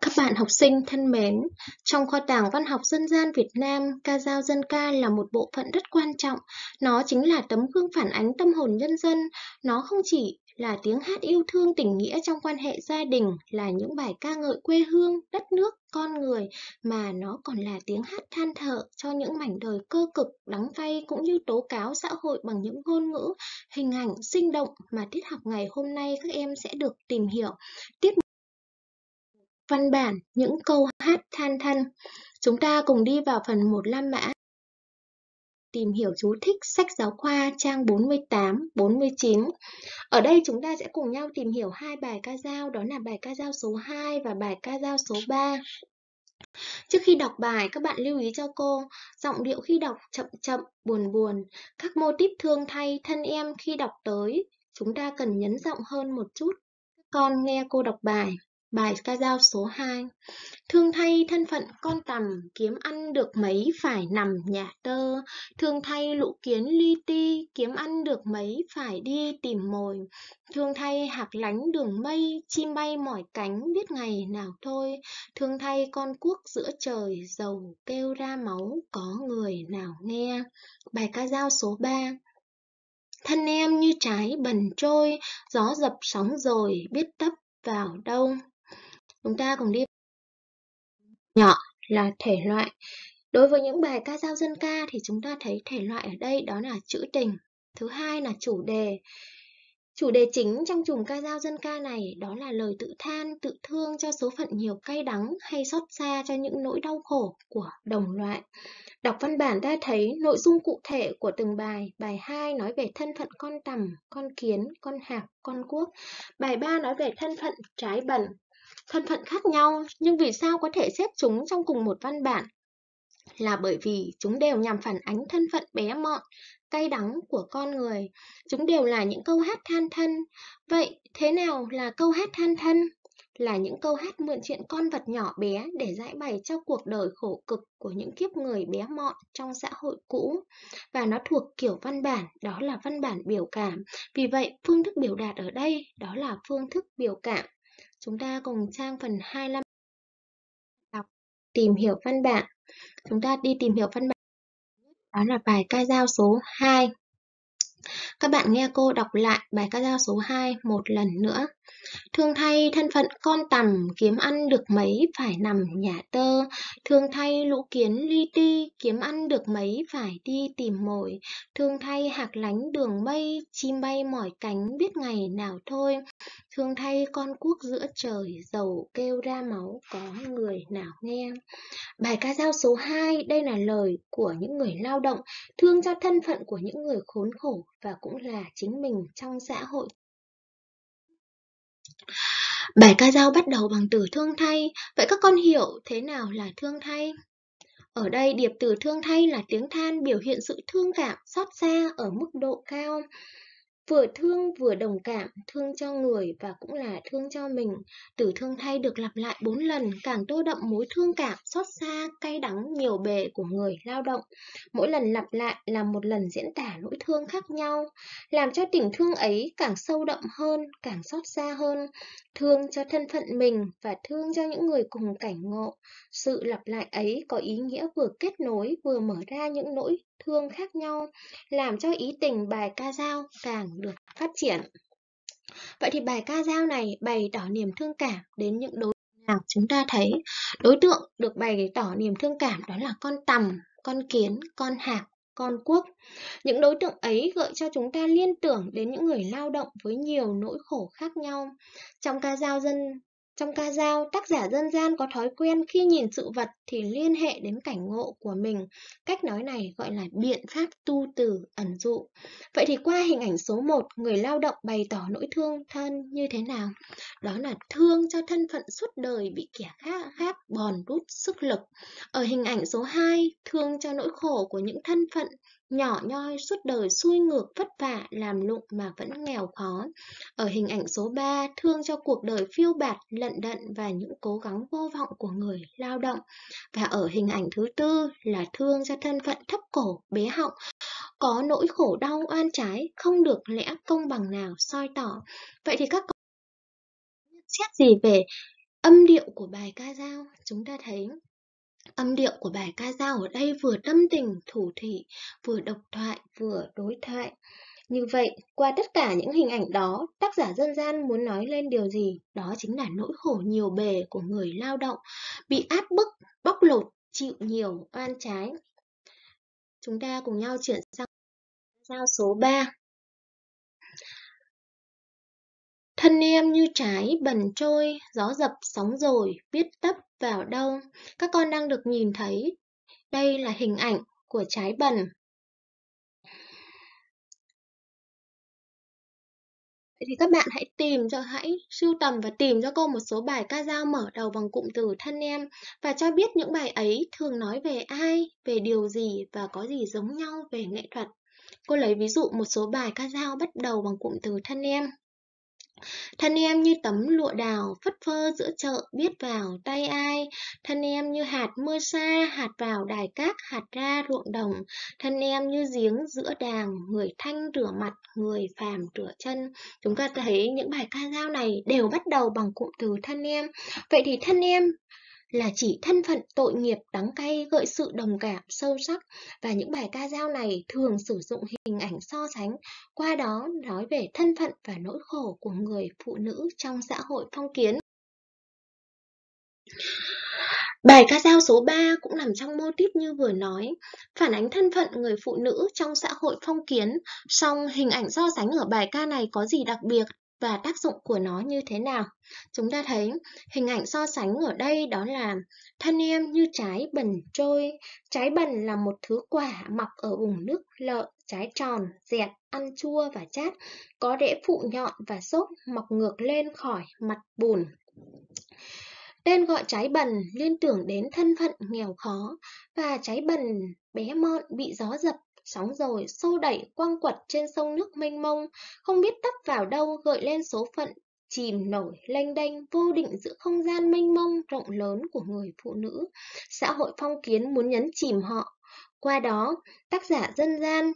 Các bạn học sinh thân mến, trong kho tàng văn học dân gian Việt Nam, ca dao dân ca là một bộ phận rất quan trọng. Nó chính là tấm gương phản ánh tâm hồn nhân dân. Nó không chỉ là tiếng hát yêu thương tình nghĩa trong quan hệ gia đình, là những bài ca ngợi quê hương, đất nước, con người, mà nó còn là tiếng hát than thở cho những mảnh đời cơ cực, đắng cay cũng như tố cáo xã hội bằng những ngôn ngữ, hình ảnh sinh động mà tiết học ngày hôm nay các em sẽ được tìm hiểu. Tiếp văn bản, những câu hát than thân. Chúng ta cùng đi vào phần 15 mã. Tìm hiểu chú thích sách giáo khoa trang 48, 49. Ở đây chúng ta sẽ cùng nhau tìm hiểu hai bài ca dao, đó là bài ca dao số 2 và bài ca dao số 3. Trước khi đọc bài, các bạn lưu ý cho cô, giọng điệu khi đọc chậm chậm, buồn buồn, các mô típ thương thay thân em khi đọc tới, chúng ta cần nhấn giọng hơn một chút. Con nghe cô đọc bài. Bài ca dao số 2 Thương thay thân phận con tầm, kiếm ăn được mấy phải nằm nhà tơ. Thương thay lũ kiến li ti, kiếm ăn được mấy phải đi tìm mồi. Thương thay hạc lánh đường mây, chim bay mỏi cánh biết ngày nào thôi. Thương thay con cuốc giữa trời, dầu kêu ra máu có người nào nghe. Bài ca dao số 3 Thân em như trái bần trôi, gió dập sóng rồi biết tấp vào đâu Chúng ta cùng đi nhỏ là thể loại. Đối với những bài ca dao dân ca thì chúng ta thấy thể loại ở đây đó là trữ tình. Thứ hai là chủ đề. Chủ đề chính trong chùm ca dao dân ca này đó là lời tự than, tự thương cho số phận nhiều cay đắng hay xót xa cho những nỗi đau khổ của đồng loại. Đọc văn bản ta thấy nội dung cụ thể của từng bài. Bài 2 nói về thân phận con tầm con kiến, con hạc, con cuốc. Bài 3 nói về thân phận trái bẩn, thân phận khác nhau nhưng vì sao có thể xếp chúng trong cùng một văn bản? Là bởi vì chúng đều nhằm phản ánh thân phận bé mọn, cay đắng của con người. Chúng đều là những câu hát than thân. Vậy thế nào là câu hát than thân? Là những câu hát mượn chuyện con vật nhỏ bé để giải bày cho cuộc đời khổ cực của những kiếp người bé mọn trong xã hội cũ. Và nó thuộc kiểu văn bản, đó là văn bản biểu cảm. Vì vậy, phương thức biểu đạt ở đây, đó là phương thức biểu cảm Chúng ta cùng sang phần 25 đọc tìm hiểu văn bản. Chúng ta đi tìm hiểu văn bản. Đó là bài ca dao số 2. Các bạn nghe cô đọc lại bài ca dao số 2 một lần nữa. Thương thay thân phận con tầm kiếm ăn được mấy phải nằm nhà tơ Thương thay lũ kiến li ti kiếm ăn được mấy phải đi tìm mồi Thương thay hạc lánh đường mây chim bay mỏi cánh biết ngày nào thôi Thương thay con cuốc giữa trời dầu kêu ra máu có người nào nghe Bài ca dao số 2 đây là lời của những người lao động thương cho thân phận của những người khốn khổ và cũng là chính mình trong xã hội Bài ca dao bắt đầu bằng từ thương thay, vậy các con hiểu thế nào là thương thay? Ở đây điệp từ thương thay là tiếng than biểu hiện sự thương cảm, xót xa ở mức độ cao vừa thương vừa đồng cảm, thương cho người và cũng là thương cho mình. Từ thương thay được lặp lại bốn lần càng tô đậm mối thương cảm, xót xa, cay đắng, nhiều bề của người lao động. Mỗi lần lặp lại là một lần diễn tả nỗi thương khác nhau, làm cho tình thương ấy càng sâu đậm hơn, càng xót xa hơn. Thương cho thân phận mình và thương cho những người cùng cảnh ngộ. Sự lặp lại ấy có ý nghĩa vừa kết nối vừa mở ra những nỗi thương khác nhau, làm cho ý tình bài ca dao càng được phát triển. Vậy thì bài ca dao này bày tỏ niềm thương cảm đến những đối nào chúng ta thấy đối tượng được bày tỏ niềm thương cảm đó là con tằm, con kiến, con hạc, con quốc. Những đối tượng ấy gợi cho chúng ta liên tưởng đến những người lao động với nhiều nỗi khổ khác nhau. Trong ca dao dân trong ca dao, tác giả dân gian có thói quen khi nhìn sự vật thì liên hệ đến cảnh ngộ của mình. Cách nói này gọi là biện pháp tu từ ẩn dụ. Vậy thì qua hình ảnh số 1, người lao động bày tỏ nỗi thương thân như thế nào? Đó là thương cho thân phận suốt đời bị kẻ khác khác bòn rút sức lực. Ở hình ảnh số 2, thương cho nỗi khổ của những thân phận nhỏ nhoi suốt đời xuôi ngược vất vả làm lụng mà vẫn nghèo khó. Ở hình ảnh số 3, thương cho cuộc đời phiêu bạt, lận đận và những cố gắng vô vọng của người lao động. Và ở hình ảnh thứ tư là thương cho thân phận thấp cổ, bế họng, có nỗi khổ đau oan trái, không được lẽ công bằng nào soi tỏ. Vậy thì các xét gì về âm điệu của bài ca dao, chúng ta thấy Âm điệu của bài ca dao ở đây vừa tâm tình, thủ thị vừa độc thoại, vừa đối thoại. Như vậy, qua tất cả những hình ảnh đó, tác giả dân gian muốn nói lên điều gì? Đó chính là nỗi khổ nhiều bề của người lao động, bị áp bức, bóc lột, chịu nhiều oan trái. Chúng ta cùng nhau chuyển sang giao số 3. Thân em như trái bần trôi, gió dập sóng rồi, biết tấp vào đâu. Các con đang được nhìn thấy. Đây là hình ảnh của trái bần. Vậy thì các bạn hãy tìm cho, hãy sưu tầm và tìm cho cô một số bài ca dao mở đầu bằng cụm từ thân em và cho biết những bài ấy thường nói về ai, về điều gì và có gì giống nhau về nghệ thuật. Cô lấy ví dụ một số bài ca dao bắt đầu bằng cụm từ thân em. Thân em như tấm lụa đào phất phơ giữa chợ biết vào tay ai. Thân em như hạt mưa xa, hạt vào đài cát, hạt ra ruộng đồng. Thân em như giếng giữa đàng, người thanh rửa mặt, người phàm rửa chân. Chúng ta thấy những bài ca dao này đều bắt đầu bằng cụm từ thân em. Vậy thì thân em là chỉ thân phận tội nghiệp đắng cay gợi sự đồng cảm sâu sắc và những bài ca dao này thường sử dụng hình ảnh so sánh, qua đó nói về thân phận và nỗi khổ của người phụ nữ trong xã hội phong kiến. Bài ca dao số 3 cũng nằm trong mô típ như vừa nói, phản ánh thân phận người phụ nữ trong xã hội phong kiến, song hình ảnh so sánh ở bài ca này có gì đặc biệt và tác dụng của nó như thế nào. Chúng ta thấy hình ảnh so sánh ở đây đó là thân em như trái bần trôi. Trái bần là một thứ quả mọc ở vùng nước lợ, trái tròn, dẹt, ăn chua và chát, có rễ phụ nhọn và xốp mọc ngược lên khỏi mặt bùn. Tên gọi trái bần liên tưởng đến thân phận nghèo khó và trái bần bé mọn bị gió dập sóng rồi xô đẩy quăng quật trên sông nước mênh mông, không biết tấp vào đâu gợi lên số phận chìm nổi lênh đênh vô định giữa không gian mênh mông rộng lớn của người phụ nữ. Xã hội phong kiến muốn nhấn chìm họ. Qua đó, tác giả dân gian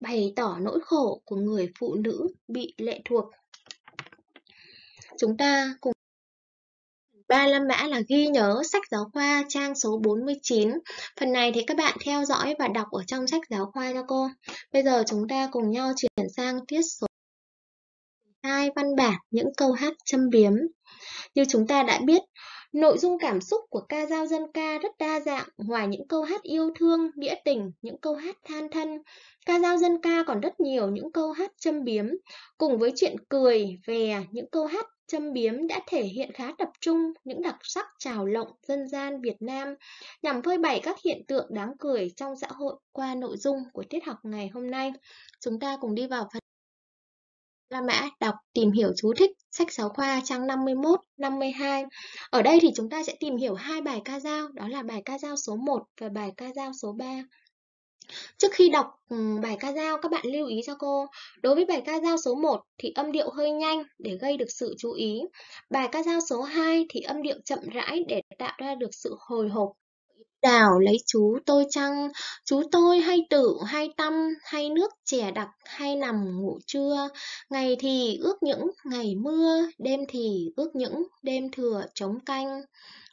bày tỏ nỗi khổ của người phụ nữ bị lệ thuộc. Chúng ta cùng Ba la mã là ghi nhớ sách giáo khoa trang số 49. Phần này thì các bạn theo dõi và đọc ở trong sách giáo khoa cho cô. Bây giờ chúng ta cùng nhau chuyển sang tiết số 2 văn bản những câu hát châm biếm. Như chúng ta đã biết, Nội dung cảm xúc của ca dao dân ca rất đa dạng, ngoài những câu hát yêu thương, nghĩa tình, những câu hát than thân. Ca dao dân ca còn rất nhiều những câu hát châm biếm, cùng với chuyện cười, về, những câu hát châm biếm đã thể hiện khá tập trung những đặc sắc trào lộng dân gian Việt Nam nhằm phơi bày các hiện tượng đáng cười trong xã hội qua nội dung của tiết học ngày hôm nay. Chúng ta cùng đi vào phần La Mã đọc tìm hiểu chú thích sách giáo khoa trang 51, 52. Ở đây thì chúng ta sẽ tìm hiểu hai bài ca dao, đó là bài ca dao số 1 và bài ca dao số 3. Trước khi đọc bài ca dao, các bạn lưu ý cho cô. Đối với bài ca dao số 1 thì âm điệu hơi nhanh để gây được sự chú ý. Bài ca dao số 2 thì âm điệu chậm rãi để tạo ra được sự hồi hộp. Đào lấy chú tôi chăng, chú tôi hay tự, hay tâm, hay nước chè đặc, hay nằm ngủ trưa. Ngày thì ước những ngày mưa, đêm thì ước những đêm thừa chống canh.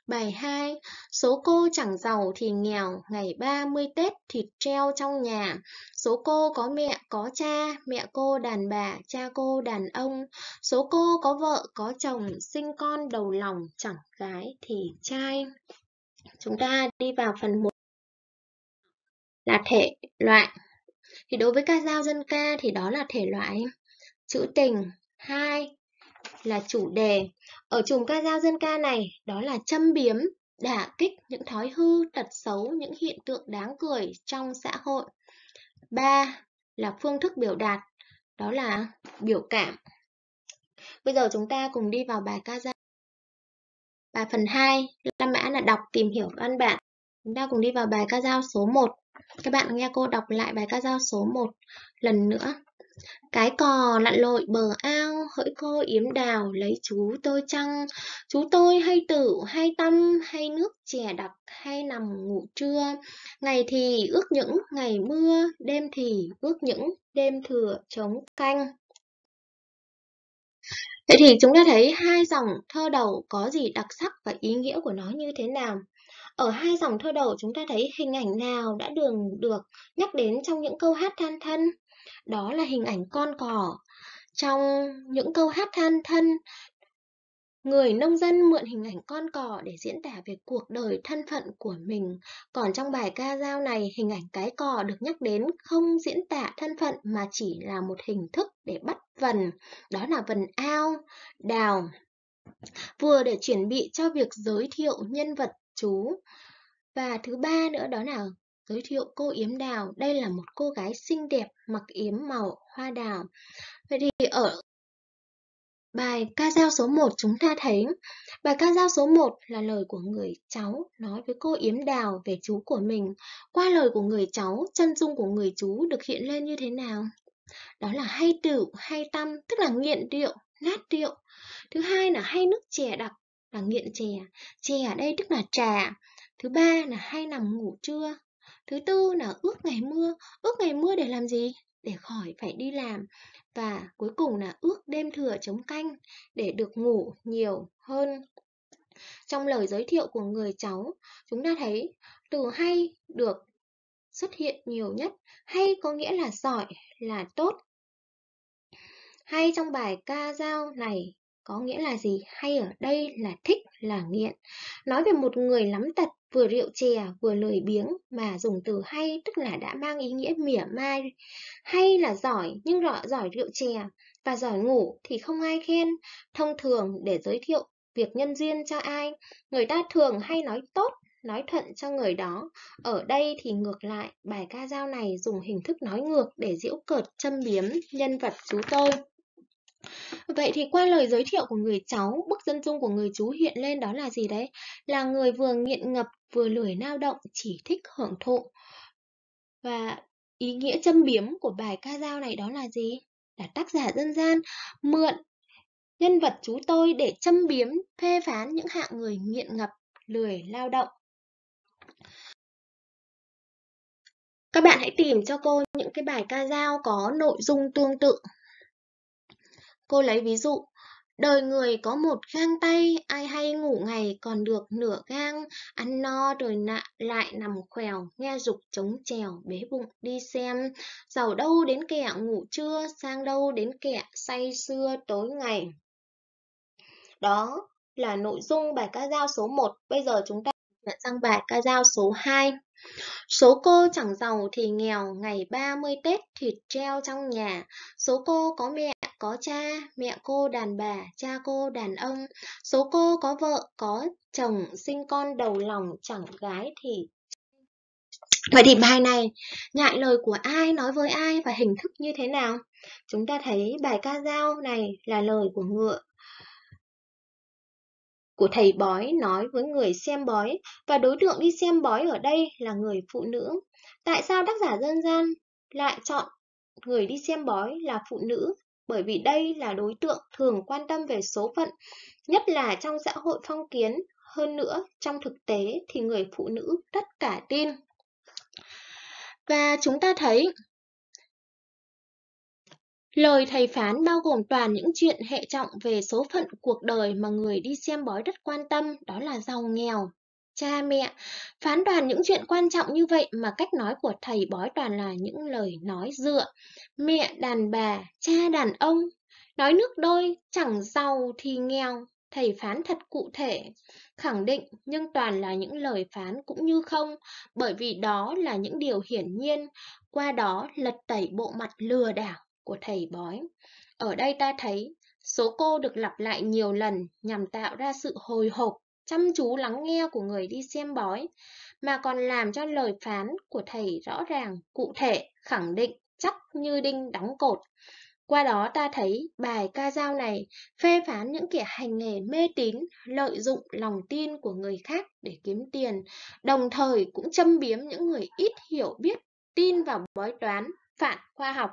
Bài 2. Số cô chẳng giàu thì nghèo, ngày 30 Tết thịt treo trong nhà. Số cô có mẹ, có cha, mẹ cô đàn bà, cha cô đàn ông. Số cô có vợ, có chồng, sinh con đầu lòng, chẳng gái thì trai. Chúng ta đi vào phần 1 là thể loại. Thì đối với ca dao dân ca thì đó là thể loại chữ tình. 2 là chủ đề. Ở chùm ca dao dân ca này, đó là châm biếm, đả kích những thói hư, tật xấu, những hiện tượng đáng cười trong xã hội. ba Là phương thức biểu đạt, đó là biểu cảm. Bây giờ chúng ta cùng đi vào bài ca dao. Bài phần 2, la mã là đọc tìm hiểu văn bản. Chúng ta cùng đi vào bài ca dao số 1. Các bạn nghe cô đọc lại bài ca dao số 1 lần nữa. Cái cò lặn lội bờ ao, hỡi cô yếm đào lấy chú tôi chăng? Chú tôi hay tử, hay tâm, hay nước chè đặc, hay nằm ngủ trưa. Ngày thì ước những ngày mưa, đêm thì ước những đêm thừa chống canh. Thế thì chúng ta thấy hai dòng thơ đầu có gì đặc sắc và ý nghĩa của nó như thế nào? Ở hai dòng thơ đầu chúng ta thấy hình ảnh nào đã đường được nhắc đến trong những câu hát than thân? đó là hình ảnh con cỏ. Trong những câu hát than thân, người nông dân mượn hình ảnh con cỏ để diễn tả về cuộc đời thân phận của mình. Còn trong bài ca dao này, hình ảnh cái cỏ được nhắc đến không diễn tả thân phận mà chỉ là một hình thức để bắt vần, đó là vần ao, đào. Vừa để chuẩn bị cho việc giới thiệu nhân vật chú. Và thứ ba nữa đó là giới thiệu cô Yếm Đào. Đây là một cô gái xinh đẹp, mặc yếm màu hoa đào. Vậy thì ở bài ca dao số 1 chúng ta thấy, bài ca dao số 1 là lời của người cháu nói với cô Yếm Đào về chú của mình. Qua lời của người cháu, chân dung của người chú được hiện lên như thế nào? Đó là hay tửu, hay tâm, tức là nghiện rượu, nát rượu. Thứ hai là hay nước chè đặc, là nghiện chè. Chè ở đây tức là trà. Thứ ba là hay nằm ngủ trưa. Thứ tư là ước ngày mưa. Ước ngày mưa để làm gì? Để khỏi phải đi làm. Và cuối cùng là ước đêm thừa chống canh để được ngủ nhiều hơn. Trong lời giới thiệu của người cháu, chúng ta thấy từ hay được xuất hiện nhiều nhất. Hay có nghĩa là giỏi, là tốt. Hay trong bài ca dao này có nghĩa là gì? Hay ở đây là thích, là nghiện. Nói về một người lắm tật vừa rượu chè vừa lời biếng mà dùng từ hay tức là đã mang ý nghĩa mỉa mai. Hay là giỏi nhưng rõ giỏi rượu chè và giỏi ngủ thì không ai khen. Thông thường để giới thiệu việc nhân duyên cho ai, người ta thường hay nói tốt nói thuận cho người đó. Ở đây thì ngược lại, bài ca dao này dùng hình thức nói ngược để diễu cợt châm biếm nhân vật chú tôi. Vậy thì qua lời giới thiệu của người cháu, bức dân dung của người chú hiện lên đó là gì đấy? Là người vừa nghiện ngập, vừa lười lao động, chỉ thích hưởng thụ. Và ý nghĩa châm biếm của bài ca dao này đó là gì? Là tác giả dân gian mượn nhân vật chú tôi để châm biếm, phê phán những hạng người nghiện ngập, lười lao động. Các bạn hãy tìm cho cô những cái bài ca dao có nội dung tương tự Cô lấy ví dụ, đời người có một gang tay, ai hay ngủ ngày còn được nửa gang, ăn no rồi nạ, lại nằm khèo, nghe dục chống chèo, bế bụng đi xem, giàu đâu đến kẻ ngủ trưa, sang đâu đến kẻ say xưa tối ngày. Đó là nội dung bài ca dao số 1, bây giờ chúng ta nhận sang bài ca dao số 2. Số cô chẳng giàu thì nghèo, ngày 30 Tết thịt treo trong nhà. Số cô có mẹ có cha, mẹ cô đàn bà, cha cô đàn ông, số cô có vợ, có chồng, sinh con đầu lòng, chẳng gái thì Vậy thì bài này nhại lời của ai, nói với ai và hình thức như thế nào? Chúng ta thấy bài ca dao này là lời của ngựa của thầy bói nói với người xem bói và đối tượng đi xem bói ở đây là người phụ nữ. Tại sao tác giả dân gian lại chọn người đi xem bói là phụ nữ bởi vì đây là đối tượng thường quan tâm về số phận, nhất là trong xã hội phong kiến. Hơn nữa, trong thực tế thì người phụ nữ tất cả tin. Và chúng ta thấy, lời thầy phán bao gồm toàn những chuyện hệ trọng về số phận cuộc đời mà người đi xem bói rất quan tâm, đó là giàu nghèo, cha mẹ. Phán đoàn những chuyện quan trọng như vậy mà cách nói của thầy bói toàn là những lời nói dựa. Mẹ đàn bà, cha đàn ông, nói nước đôi, chẳng giàu thì nghèo. Thầy phán thật cụ thể, khẳng định nhưng toàn là những lời phán cũng như không, bởi vì đó là những điều hiển nhiên, qua đó lật tẩy bộ mặt lừa đảo của thầy bói. Ở đây ta thấy số cô được lặp lại nhiều lần nhằm tạo ra sự hồi hộp chăm chú lắng nghe của người đi xem bói, mà còn làm cho lời phán của thầy rõ ràng, cụ thể, khẳng định, chắc như đinh đóng cột. Qua đó ta thấy bài ca dao này phê phán những kẻ hành nghề mê tín, lợi dụng lòng tin của người khác để kiếm tiền, đồng thời cũng châm biếm những người ít hiểu biết, tin vào bói toán, phản khoa học.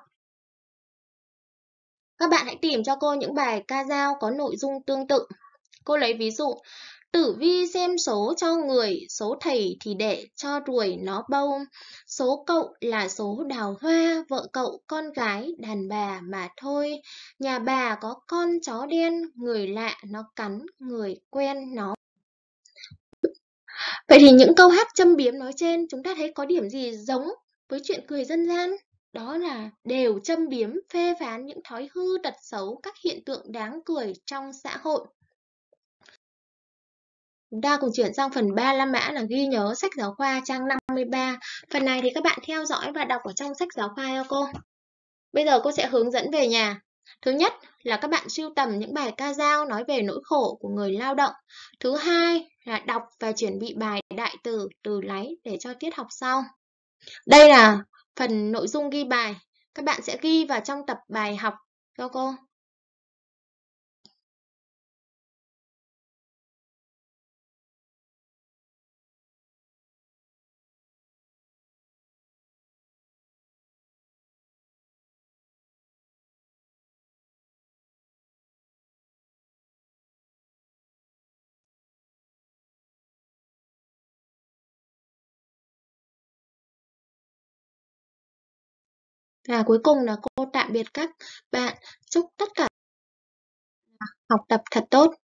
Các bạn hãy tìm cho cô những bài ca dao có nội dung tương tự. Cô lấy ví dụ, Tử vi xem số cho người, số thầy thì để cho ruồi nó bâu. Số cậu là số đào hoa, vợ cậu, con gái, đàn bà mà thôi. Nhà bà có con chó đen, người lạ nó cắn, người quen nó. Vậy thì những câu hát châm biếm nói trên chúng ta thấy có điểm gì giống với chuyện cười dân gian? Đó là đều châm biếm phê phán những thói hư tật xấu các hiện tượng đáng cười trong xã hội. Chúng ta cùng chuyển sang phần 3 La Mã là ghi nhớ sách giáo khoa trang 53. Phần này thì các bạn theo dõi và đọc ở trong sách giáo khoa cho cô. Bây giờ cô sẽ hướng dẫn về nhà. Thứ nhất là các bạn sưu tầm những bài ca dao nói về nỗi khổ của người lao động. Thứ hai là đọc và chuẩn bị bài đại từ từ láy để cho tiết học sau. Đây là phần nội dung ghi bài. Các bạn sẽ ghi vào trong tập bài học cho cô. Và cuối cùng là cô tạm biệt các bạn. Chúc tất cả học tập thật tốt.